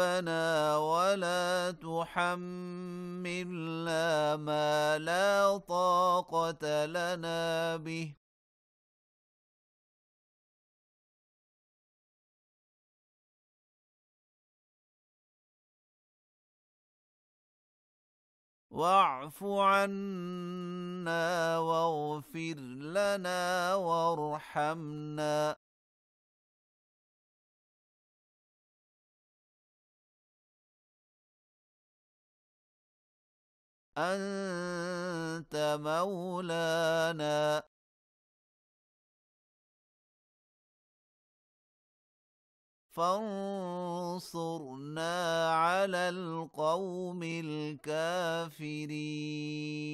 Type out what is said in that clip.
ربنا ولا تحملنا ما لا طاقة لنا به واعف عنا واغفر لنا وارحمنا أنت مولانا فانصرنا على القوم الكافرين